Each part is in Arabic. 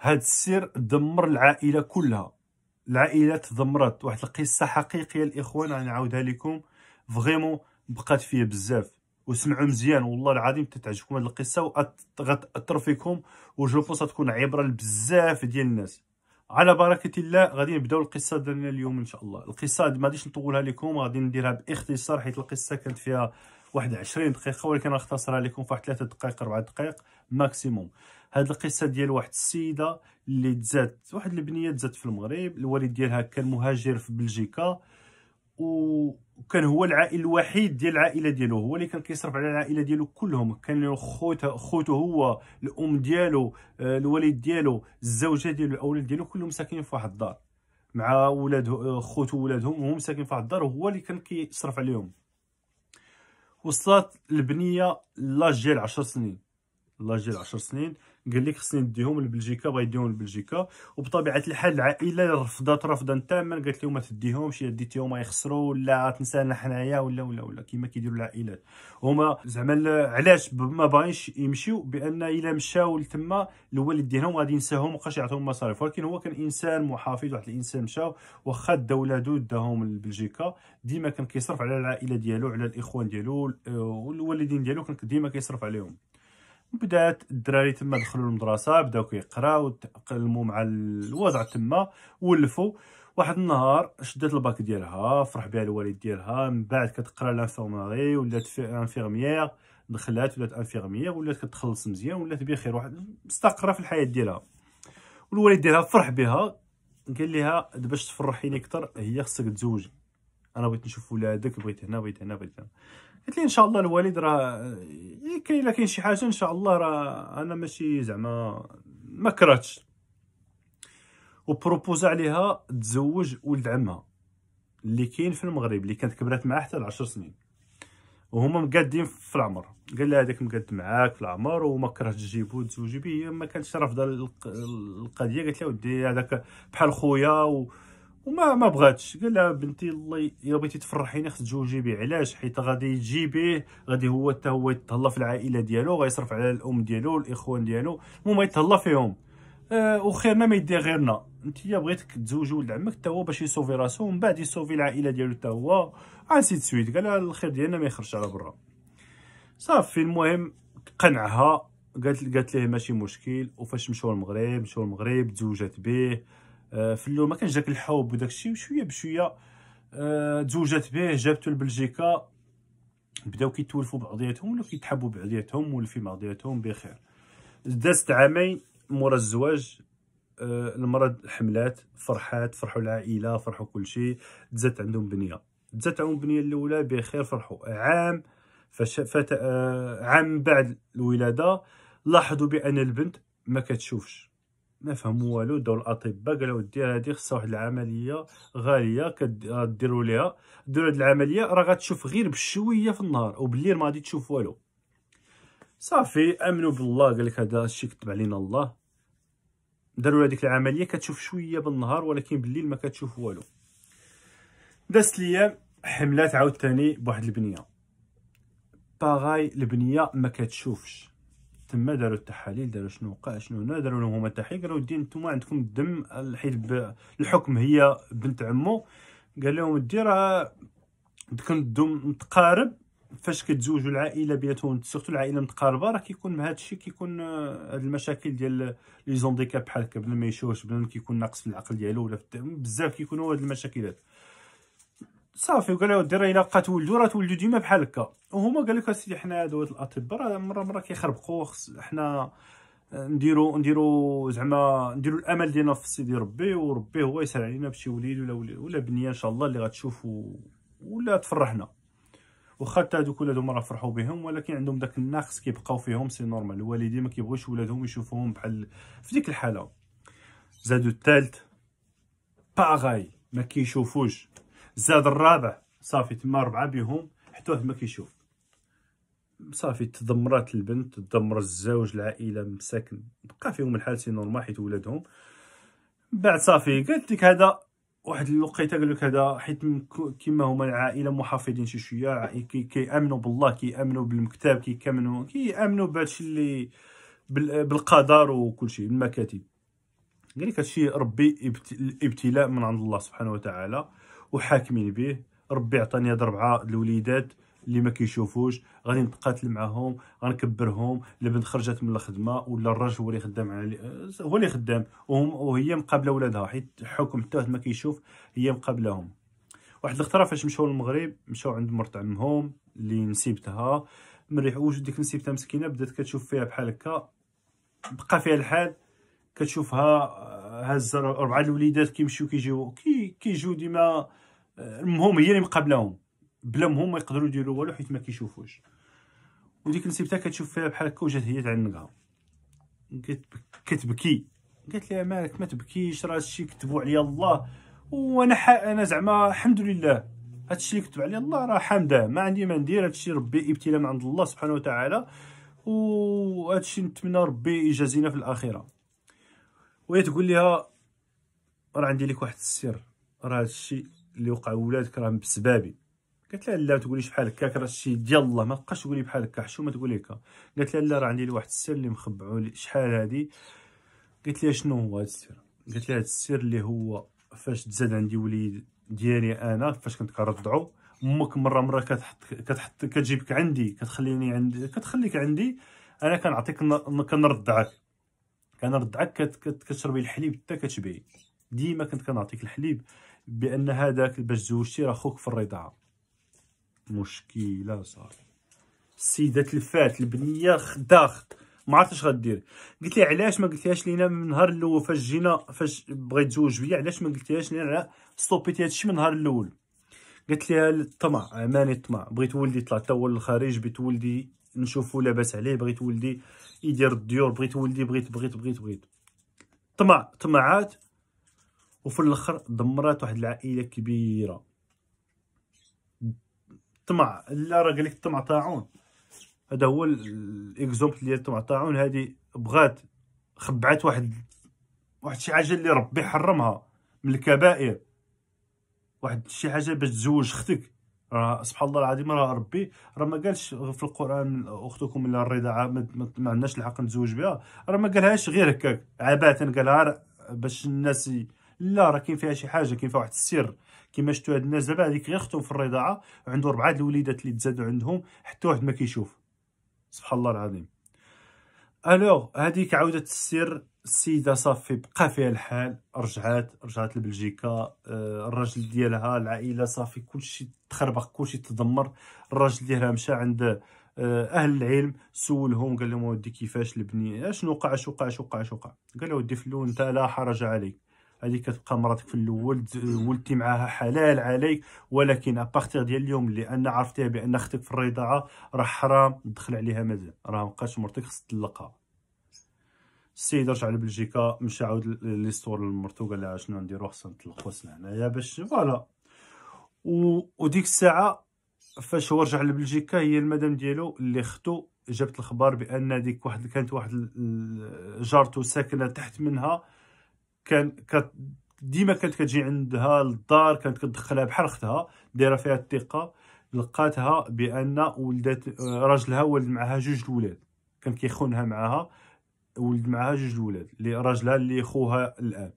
هاد السير دمر العائله كلها العائله تدمرت واحد القصه حقيقيه الاخوان نعاودها لكم فغيمون بقات فيا بزاف وسمعوا مزيان والله العظيم تتعجبكم هذه القصه وغتاثر فيكم وجو بونس تكون عبره لبزاف ديال الناس على بركه الله غادي نبداو القصه ديالنا اليوم ان شاء الله القصه ما غاديش نطولها لكم غادي نديرها باختصار حيت القصه كانت فيها واحد 20 دقيقه ولكن اختصرها لكم في واحد 3 دقائق 4 دقائق ماكسيموم هاد القصه ديال واحد السيده اللي تزاد واحد البنيه تزاد في المغرب الوالد ديالها كان مهاجر في بلجيكا وكان هو العائل الوحيد ديال العائله ديالو هو اللي كان كيصرف على العائله ديالو كلهم كان خوته خوته هو الام ديالو آه، الوالد ديالو الزوجه ديالو الاولاد ديالو كلهم ساكنين في واحد الدار مع ولاد آه، خوتو ولادهم وهم ساكنين في واحد الدار وهو اللي كان كيصرف عليهم وصلت البنيه لاجيل 10 سنين ديال 10 سنين قال لك خصني نديهم لبلجيكا بغا يديهم لبلجيكا وبطبيعه الحال العائله رفضت رفضا تاما قالت لهم ما تديهمش الا ديتيهم يخسروا ولا تنسانا حنايا ولا ولا ولا كما كيديروا العائلات هما زعما علاش ما باغينش يمشيو بان الا مشاو لتما الوالد ديالهم غادي ينساهم ومابقاش يعطيهم مصاريف ولكن هو كان انسان محافظ واحد الانسان مشاو واخا دا ولادو داهم لبلجيكا ديما كان كيصرف على العائله ديالو على الاخوان ديالو والوالدين ديالو كان ديما كيصرف عليهم بدات الدراري تما دخلوا المدرسه بداو كيقراو تاقلموا مع الوضع تما ولفوا واحد النهار شدات الباك ديالها فرح بها الوالد ديالها من بعد كتقرا لانفورماري ولات انفيرميير دخلات ولات انفيرميير ولات كتخلص مزيان ولات بخير واحد مستقره في الحياه ديالها والوالد ديالها فرح بها قال لها باش تفرحيني اكثر هي خصك تزوجي انا بغيت نشوف ولادك بغيت هنا بغيت هنا بغيت هنا قالت لي ان شاء الله الوالد راه كاين الا كاين شي حاجه ان شاء الله راه انا ماشي زعما ما كرهتش وبروبوز عليها تزوج ولد عمها اللي كاين في المغرب اللي كانت كبرات معاه حتى لعشر 10 سنين وهما مقادين في العمر قال لها هذاك مقاد معاك في العمر وما كرهتش تجيبو تزوجي بيه ما كانتش رافضه القضيه قالت لها ودي هذاك بحال خويا و... وما ما بغاتش قال لها بنتي الله الا بغيتي تفرحيني خاص تزوجي بيه علاش حيت غادي يجي بيه غادي هو حتى هو يتهلا في العائله ديالو غيصرف على الام ديالو الاخوان ديالو المهم يتهلا فيهم أه وخيرنا ما يدير غيرنا انت بغيتك تزوجي ولد عمك حتى هو باش يسوفي راسو ومن بعد يسوفي العائله ديالو حتى هو انسي تسويت قال لها الخير ديالنا ما يخرجش على برا صافي المهم قنعها قالت قالت ليه ماشي مشكل وفاش مشاو المغرب مشاو المغرب تزوجات به آه، في الاول ما كانش داك الحب وداك الشيء وشويه بشويه آه، تزوجات به جابته لبلجيكا بداو كيتولفوا بعضياتهم ولا كيتحبوا بعضياتهم مولفين بعضياتهم بخير دازت عامين مورا الزواج آه، المرض حملات فرحات فرحوا العائله فرحوا كل شيء تزات عندهم بنيه تزات عندهم بنيه الاولى بخير فرحوا عام فش فت... عام بعد الولاده لاحظوا بان البنت ما كتشوفش ما فهموا والو داو الاطباء قالوا دير هذه خصها واحد العمليه غاليه كديروا ليها ديروا هذه العمليه راه غتشوف غير بشويه في النهار وبالليل ما غادي تشوف والو صافي امنوا بالله قال لك هذا الشيء كتب علينا الله داروا هذيك العمليه كتشوف شويه بالنهار ولكن بالليل ما كتشوف والو دازت ليام حملات عاوتاني بواحد البنيه باغاي البنيه ما كتشوفش تما داروا التحاليل داروا شنو وقع شنو هنا داروا لهم التحاليل قالوا ودي نتوما عندكم الدم حيت الحكم هي بنت عمو قال لهم ودي راه كان الدم متقارب فاش كتزوجوا العائله بيناتهم سيرتو العائله متقاربه راه كيكون مع هذا الشيء كيكون آه، هاد المشاكل ديال لي زونديكاب بحال هكا بلا ما يشوش بلا كيكون ناقص في العقل ديالو ولا بزاف كيكونوا هاد المشاكلات صافي وقال له دير الا لقات ولدو راه تولدو ديما بحال هكا وهما قال لك اسيدي حنا هادو الاطباء راه مره مره كيخربقوا حنا نديرو نديرو زعما نديرو الامل ديالنا في سيدي ربي وربي هو يسهل علينا بشي وليد ولا وليد ولا بنيه ان شاء الله اللي غتشوفوا ولا تفرحنا واخا حتى هادوك ولادهم راه فرحوا بهم ولكن عندهم داك الناقص كيبقاو فيهم سي نورمال الوالدين ما كيبغيوش ولادهم يشوفوهم بحال في ديك الحاله زادو الثالث باغاي ما كيشوفوش زاد الرابع صافي تما ربعه بيهم حتى واحد ما كيشوف صافي تدمرات البنت تدمر الزوج العائله مساكن بقى فيهم الحال سي نورمال حيت ولادهم بعد صافي قالت لك هذا واحد الوقيته قال لك هذا حيت كيما هما العائله محافظين شي شويه كيامنوا بالله كيامنوا بالمكتاب كيامنوا كيامنوا بهادشي اللي بالقدر شيء المكاتب قال لك هادشي ربي ابتلاء من عند الله سبحانه وتعالى وحاكمين به ربي عطاني هاد ربعه الوليدات اللي ما كيشوفوش غادي نتقاتل معاهم غنكبرهم البنت خرجت من الخدمه ولا الراجل هو اللي خدام على هو اللي خدام وهم وهي مقابله ولادها حيت الحكم حتى ما كيشوف هي مقابلهم واحد الخطره فاش مشاو للمغرب مشاو عند مرت عمهم اللي نسيبتها مريح واش ديك نسيبتها مسكينه بدات كتشوف فيها بحال هكا بقى فيها الحال كتشوفها آه، هز اربعه الوليدات كيمشيو كيجيو كي كيجيو ديما آه، المهم هي اللي مقابلاهم بلا مهم ما يقدروا يديروا والو حيت ما كيشوفوش وديك نسيبتها كتشوف فيها بحال هكا وجات هي تعنقها قالت كتبكي قالت لها مالك ما تبكيش راه هادشي كتبوا عليا الله وانا انا زعما الحمد لله هادشي اللي كتب عليا الله راه حامده ما عندي ما ندير هادشي ربي ابتلاء من عند الله سبحانه وتعالى وهادشي نتمنى ربي يجازينا في الاخره وهي تقول لها راه عندي لك واحد السر راه الشيء اللي وقع ولادك راه بسبابي قالت لها لا تقولي بحال هكاك راه الشيء ديال الله ما بقاش تقولي بحال هكا حشومه تقولي هكا قالت لها لا راه عندي واحد السر اللي مخبعو لي شحال هادي قالت لها شنو هو هذا السر قالت لها هذا السر اللي هو فاش تزاد عندي وليد ديالي انا فاش كنت كنرضعو امك مره مره كتحط كتحط كتجيبك عندي كتخليني عندي كتخليك عندي انا كنعطيك كنرضعك كنرضعك كتشربي الحليب حتى كتشبعي ديما كنت كنعطيك الحليب بان هذاك باش زوجتي راه خوك في الرضاعه مشكله صافي السيده تلفات البنيه خداخ ما عرفتش اش غدير قلت لي علاش ما قلتيهاش لينا من النهار الاول فاش جينا فاش بغيت تزوج بيا علاش ما قلتيهاش لينا ستوبيتي هادشي من النهار الاول قلت لي الطمع عماني الطمع بغيت ولدي يطلع تا هو للخارج بغيت ولدي نشوفو لاباس عليه بغيت ولدي يدير الديور بغيت ولدي بغيت بغيت بغيت بغيت طمع طمعات وفي الاخر دمرات واحد العائله كبيره طمع لا راه قال لك الطمع طاعون هذا هو الاكزومبل ديال الطمع طاعون هذه بغات خبعات واحد واحد شي حاجه اللي ربي حرمها من الكبائر واحد شي حاجه باش تزوج اختك راه سبحان الله العظيم راه ربي راه ما قالش في القران اختكم الا الرضاعه ما عندناش الحق نتزوج بها راه ما قالهاش غير هكاك عبثا قالها باش الناس لا راه كاين فيها شي حاجه كاين فيها واحد السر كما شفتوا هاد الناس دابا هذيك غير اختهم في الرضاعه عنده اربعه الوليدات اللي تزادوا عندهم حتى واحد ما كيشوف سبحان الله العظيم الوغ هذيك عاودت السر السيده صافي بقى فيها الحال رجعات رجعات لبلجيكا آه، الراجل ديالها العائله صافي كلشي تخربق كلشي تدمر الراجل ديالها مشى عند آه، اهل العلم سولهم قال لهم ودي كيفاش لبني اشنو وقع اش وقع اش وقع اش وقع قال له ودي في الاول انت لا حرج عليك هذيك كتبقى مراتك في الاول ولدتي معاها حلال عليك ولكن ابارتيغ ديال اليوم لان عرفتيها بان اختك في الرضاعه راه حرام تدخل عليها مازال راه مابقاش مرتك خص تطلقها السيد رجع لبلجيكا مشى عاود ليستور لمرتو اللي لها شنو نديرو خصنا نطلقو سنا هنايا باش فوالا و... وديك الساعه فاش هو رجع لبلجيكا هي المدام ديالو اللي ختو جابت الخبر بان ديك واحد كانت واحد جارته ساكنه تحت منها كان كت ديما كانت كتجي عندها للدار كانت كتدخلها بحال اختها دايره فيها الثقه لقاتها بان ولدات آه، راجلها ولد معها جوج الولاد كان كيخونها معاها ولد معها جوج ولاد اللي راجلها اللي خوها الان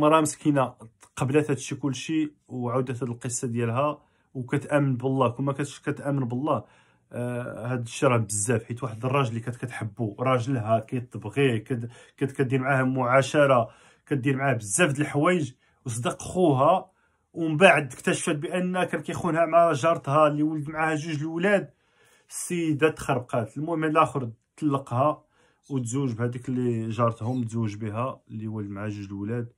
مرا مسكينه قبلت هادشي كلشي وعاودت هاد القصه ديالها وكتامن بالله كون كتش كتامن بالله آه هاد الشيء راه بزاف حيت واحد الراجل اللي كانت كتحبو راجلها كتبغيه كانت كدير معاه معاشره كدير معاه بزاف د الحوايج وصدق خوها ومن بعد اكتشفت بان كان كيخونها مع جارتها اللي ولد معاها جوج الاولاد السيده تخربقات المهم الاخر طلقها وتزوج بهذيك اللي جارتهم تزوج بها اللي ولد مع جوج الاولاد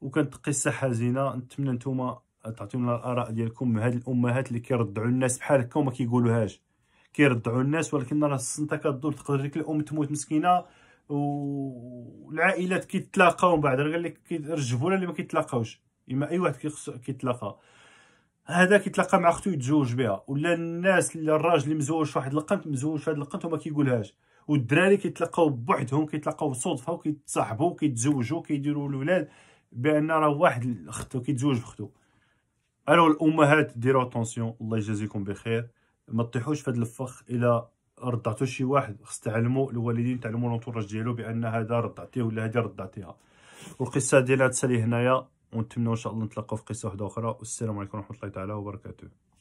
وكانت قصه حزينه نتمنى نتوما تعطيونا الاراء ديالكم هاد الامهات اللي كيرضعوا الناس بحال هكا وما كيقولوهاش كيرضعوا الناس ولكن راه السنطه كدور تقدر ديك الام تموت مسكينه والعائلات كيتلاقاو من بعد راه قال لك كيرجفوا اللي ما كيتلاقاوش اما اي واحد كيتلاقى هذاك يتلاقى مع اختو يتزوج بها ولا الناس اللي الراجل اللي مزوج واحد القنت مزوج واحد هاد القنت وما كيقولهاش والدراري كيتلاقاو بوحدهم كيتلاقاو بصدفه وكيتصاحبوا كيتزوجوا كيديروا الاولاد بان راه واحد اختو كيتزوج بختو الو الامهات ديروا اتونسيون الله يجازيكم بخير ما تطيحوش في هذا الفخ الى رضعتو شي واحد خص تعلموا الوالدين تعلموا لونتوراج ديالو بان هذا رضعتيه ولا هذه رضعتيها والقصه ديال هاد هنايا ونتمنى ان شاء الله نتلاقاو في قصه واحده اخرى والسلام عليكم ورحمه الله تعالى وبركاته